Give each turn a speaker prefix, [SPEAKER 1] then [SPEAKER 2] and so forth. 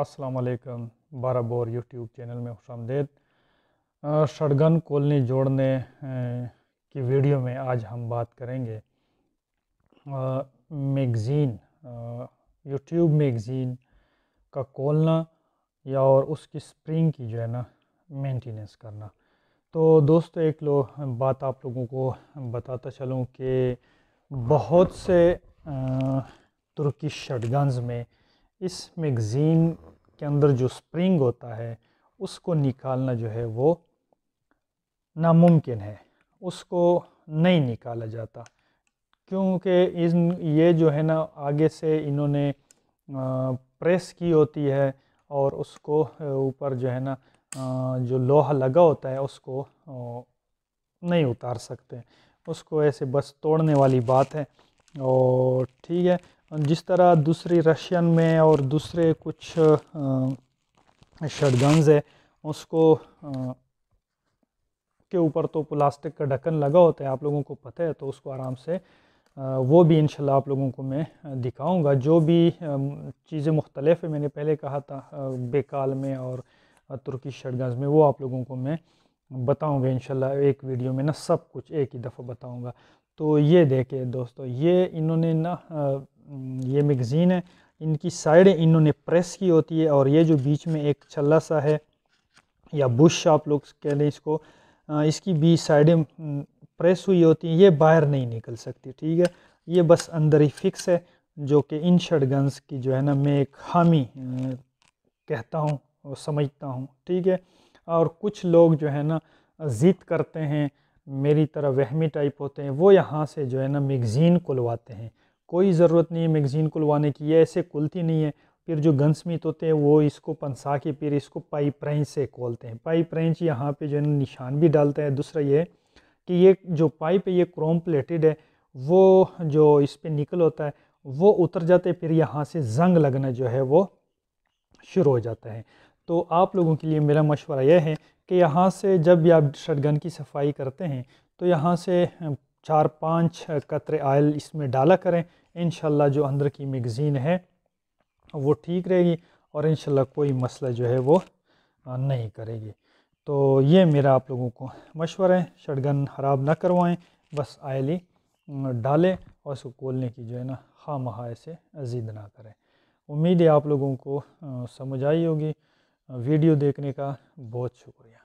[SPEAKER 1] असलकम बाराबोर YouTube channel में खुश आमदेद शटगन कोलनी जोड़ने की वीडियो में आज हम बात करेंगे मैगज़ीन यूट्यूब मैगज़ीन का कोलना या और उसकी स्प्रिंग की जो है ना मेंटेनेंस करना तो दोस्तों एक लो बात आप लोगों को बताता चलूँ कि बहुत से तुर्की शटगन्स में इस मैगज़ीन के अंदर जो स्प्रिंग होता है उसको निकालना जो है वो नामुमकिन है उसको नहीं निकाला जाता क्योंकि इन ये जो है ना आगे से इन्होंने प्रेस की होती है और उसको ऊपर जो है ना जो लोहा लगा होता है उसको नहीं उतार सकते उसको ऐसे बस तोड़ने वाली बात है और ठीक है जिस तरह दूसरी रशियन में और दूसरे कुछ शटगन्स है उसको के ऊपर तो प्लास्टिक का ढक्कन लगा होता है आप लोगों को पता है तो उसको आराम से वो भी इंशाल्लाह आप लोगों को मैं दिखाऊंगा जो भी चीज़ें मुख्तलिफ है मैंने पहले कहा था बेकाल में और तुर्की शटगन्स में वो आप लोगों को मैं बताऊंगा इंशाल्लाह एक वीडियो में ना सब कुछ एक ही दफ़ा बताऊँगा तो ये देखे दोस्तों ये इन्होंने ना हम्म, ये मैगज़ीन है इनकी साइडें इन्होंने प्रेस की होती है और ये जो बीच में एक छल्ला सा है या बुश आप लोग कह लें इसको इसकी बीच साइडें प्रेस हम्म, हुई होती हैं ये बाहर नहीं निकल सकती ठीक है ये बस अंदर ही फिक्स है जो कि इन शर्ट गन्स की जो है ना मैं एक हामी कहता हूँ और समझता हूँ ठीक है और कुछ लोग जो है ना ज़िद करते हैं मेरी तरह वहमी टाइप होते हैं वो यहाँ से जो है ना मैगज़ीन खुलवाते हैं कोई ज़रूरत नहीं है मैगज़ीन खुलवाने की ये ऐसे खुलती नहीं है फिर जो गन स्मिथ होते हैं वो इसको पंसा के फिर इसको पाइप रेंच से खोलते हैं पाइप रेंच यहाँ पे जो है निशान भी डालता है दूसरा ये कि ये जो पाइप है ये क्रोम प्लेटेड है वो जो इस पर निकल होता है वो उतर जाते हैं फिर यहाँ से जंग लगना जो है वो शुरू हो जाता है तो आप लोगों के लिए मेरा मशवरा यह है कि यहाँ से जब भी आप शटगन की सफाई करते हैं तो यहाँ से चार पाँच कतरे आयल इसमें डाला करें इन जो अंदर की मैगज़ीन है वो ठीक रहेगी और इन कोई मसला जो है वो नहीं करेगी तो ये मेरा आप लोगों को मशवरा है शटगन ख़राब ना करवाएं बस आयली डालें और उसको खोलने की जो है ना खाम से अजीद ना करें उम्मीद है आप लोगों को समझ आई होगी वीडियो देखने का बहुत शुक्रिया